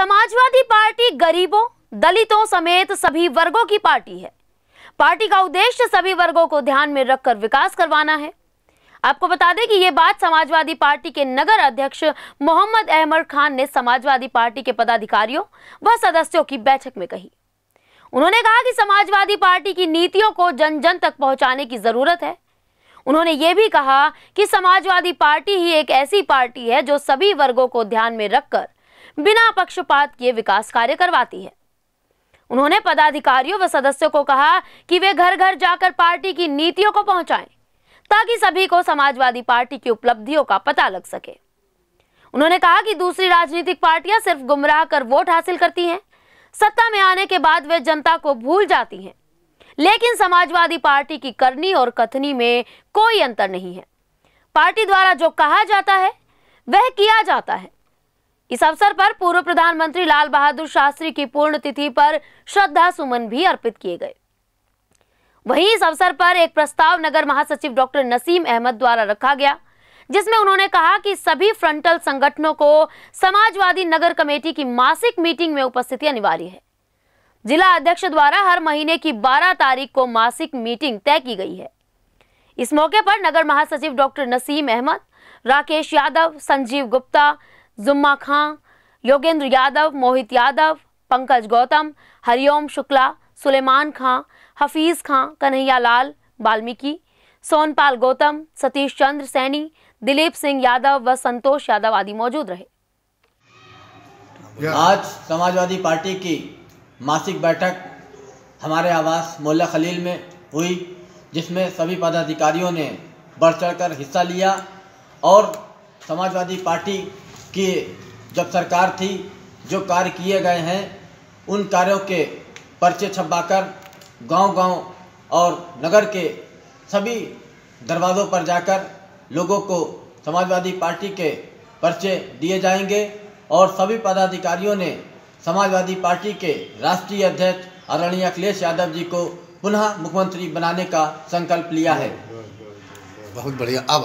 Samajwadi party गरीबों दलितों समेत सभी वर्गों की पार्टी है पार्टी का उद्देश्य सभी वर्गों को ध्यान में रखकर विकास करवाना है आपको बता दें कि ये बात समाजवादी पार्टी के नगर अध्यक्ष मोहम्मद अहमद खान ने समाजवादी पार्टी के पदाधिकारियों व सदस्यों की बैठक में कही उन्होंने कहा कि समाजवादी पार्टी की नीतियों को जन जन तक पहुंचाने की जरूरत है उन्होंने ये भी कहा कि समाजवादी पार्टी ही एक ऐसी पार्टी है जो सभी वर्गों को ध्यान में रखकर बिना पक्षपात किए विकास कार्य करवाती है उन्होंने पदाधिकारियों व सदस्यों को कहा कि वे घर घर जाकर पार्टी की नीतियों को पहुंचाएं ताकि सभी को समाजवादी पार्टी की उपलब्धियों का पता लग सके उन्होंने कहा कि दूसरी राजनीतिक पार्टियां सिर्फ गुमराह कर वोट हासिल करती हैं सत्ता में आने के बाद वे जनता को भूल जाती हैं लेकिन समाजवादी पार्टी की करनी और कथनी में कोई अंतर नहीं है पार्टी द्वारा जो कहा जाता है वह किया जाता है इस अवसर पर पूर्व प्रधानमंत्री लाल बहादुर शास्त्री की पूर्ण तिथि पर श्रद्धा सुमन भी अर्पित किए गए वहीं इस अवसर पर एक प्रस्ताव नगर महासचिव डॉक्टर नसीम अहमद द्वारा रखा गया जिसमें उन्होंने कहा कि सभी फ्रंटल संगठनों को समाजवादी नगर कमेटी की मासिक मीटिंग में उपस्थिति अनिवार्य है जिला अध्यक्ष द्वारा हर महीने की 12 तारीख को मासिक मीटिंग तय की गई है इस मौके पर नगर महासचिव डॉक्टर नसीम अहमद राकेश यादव संजीव गुप्ता जुम्मा खां योगेंद्र यादव मोहित यादव पंकज गौतम हरिओम शुक्ला सुलेमान खां हफीज़ खां कन्हैया लाल वाल्मीकि सोनपाल गौतम सतीश चंद्र सैनी दिलीप सिंह यादव व संतोष यादव आदि मौजूद रहे आज समाजवादी पार्टी की मासिक बैठक हमारे आवास मोल्ला खलील में हुई जिसमें सभी पदाधिकारियों ने बढ़ चढ़ कर हिस्सा लिया और समाजवादी पार्टी कि जब सरकार थी जो कार्य किए गए हैं उन कार्यों के पर्चे कर गांव-गांव और नगर के सभी दरवाज़ों पर जाकर लोगों को समाजवादी पार्टी के पर्चे दिए जाएंगे और सभी पदाधिकारियों ने समाजवादी पार्टी के राष्ट्रीय अध्यक्ष आदरणीय अखिलेश यादव जी को पुनः मुख्यमंत्री बनाने का संकल्प लिया है बहुत बढ़िया अब